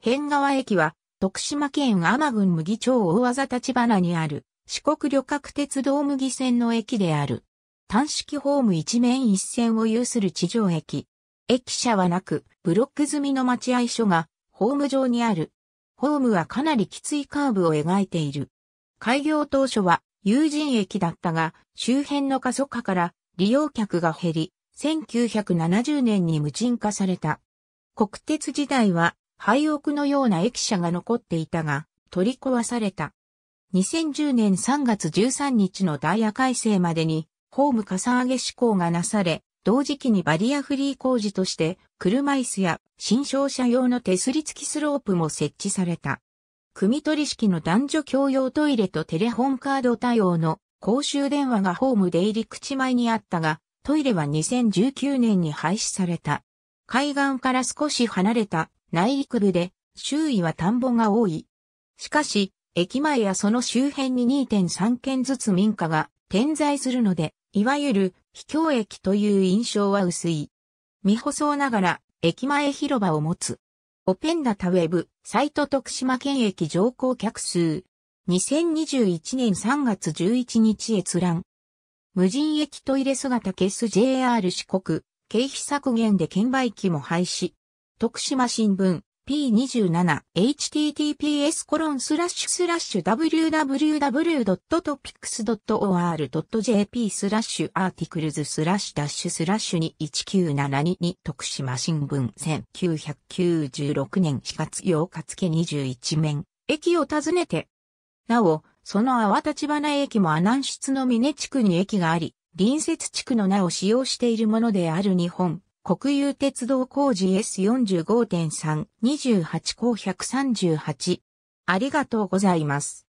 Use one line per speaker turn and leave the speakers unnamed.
変川駅は、徳島県天郡麦町大技立花にある、四国旅客鉄道麦線の駅である。単式ホーム一面一線を有する地上駅。駅舎はなく、ブロック済みの待合所が、ホーム上にある。ホームはかなりきついカーブを描いている。開業当初は、有人駅だったが、周辺の過疎化から利用客が減り、1970年に無人化された。国鉄時代は廃屋のような駅舎が残っていたが、取り壊された。2010年3月13日のダイヤ改正までに、ホームかさ上げ施行がなされ、同時期にバリアフリー工事として、車椅子や新商社用の手すり付きスロープも設置された。組取式の男女共用トイレとテレホンカード対応の公衆電話がホーム出入り口前にあったが、トイレは2019年に廃止された。海岸から少し離れた内陸部で、周囲は田んぼが多い。しかし、駅前やその周辺に2.3軒ずつ民家が点在するので、いわゆる秘境駅という印象は薄い。未舗装ながら駅前広場を持つ。オペンダタウェブ、サイト徳島県駅乗降客数。2021年3月11日閲覧。無人駅トイレ姿消す JR 四国、経費削減で券売機も廃止。徳島新聞 P27https コロンスラッシュスラッシュ www.topics.or.jp スラッシュアーティクルズスラッシュダッシュスラッシュ21972徳島新聞1996年4月8日付21面駅を訪ねてなお、その淡立花駅も阿南室の峰地区に駅があり、隣接地区の名を使用しているものである日本国有鉄道工事 S45.328 項138。ありがとうございます。